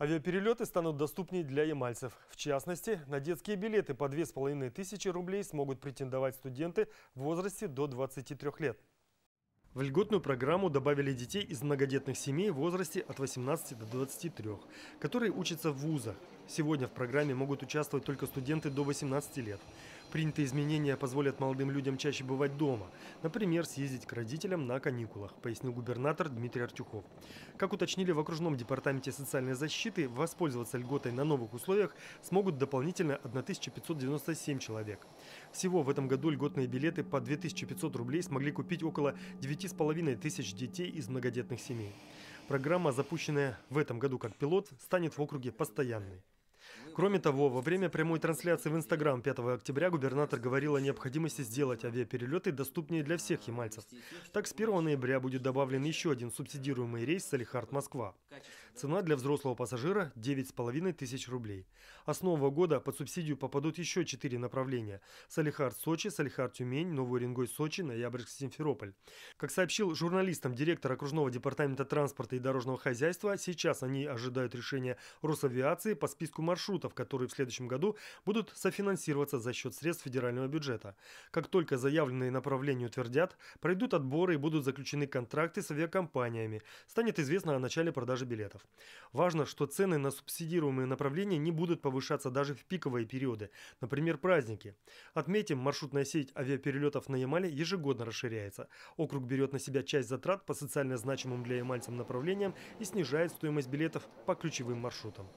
Авиаперелеты станут доступнее для ямальцев. В частности, на детские билеты по 2500 рублей смогут претендовать студенты в возрасте до 23 лет. В льготную программу добавили детей из многодетных семей в возрасте от 18 до 23, которые учатся в вузах. Сегодня в программе могут участвовать только студенты до 18 лет. Принятые изменения позволят молодым людям чаще бывать дома. Например, съездить к родителям на каникулах, пояснил губернатор Дмитрий Артюхов. Как уточнили в окружном департаменте социальной защиты, воспользоваться льготой на новых условиях смогут дополнительно 1597 человек. Всего в этом году льготные билеты по 2500 рублей смогли купить около 9,5 тысяч детей из многодетных семей. Программа, запущенная в этом году как пилот, станет в округе постоянной. Кроме того, во время прямой трансляции в Инстаграм 5 октября губернатор говорил о необходимости сделать авиаперелеты доступнее для всех ямальцев. Так, с 1 ноября будет добавлен еще один субсидируемый рейс Салихард-Москва. Цена для взрослого пассажира – 9,5 тысяч рублей. А с нового года под субсидию попадут еще четыре направления – Салихард-Сочи, Салихард-Тюмень, Новый Уренгой-Сочи, Ноябрьск-Симферополь. Как сообщил журналистам директор окружного департамента транспорта и дорожного хозяйства, сейчас они ожидают решения Росавиации по списку маршрутов, которые в следующем году будут софинансироваться за счет средств федерального бюджета. Как только заявленные направления утвердят, пройдут отборы и будут заключены контракты с авиакомпаниями. Станет известно о начале продажи билетов участников. Важно, что цены на субсидируемые направления не будут повышаться даже в пиковые периоды, например, праздники. Отметим, маршрутная сеть авиаперелетов на Ямале ежегодно расширяется. Округ берет на себя часть затрат по социально значимым для ямальцам направлениям и снижает стоимость билетов по ключевым маршрутам.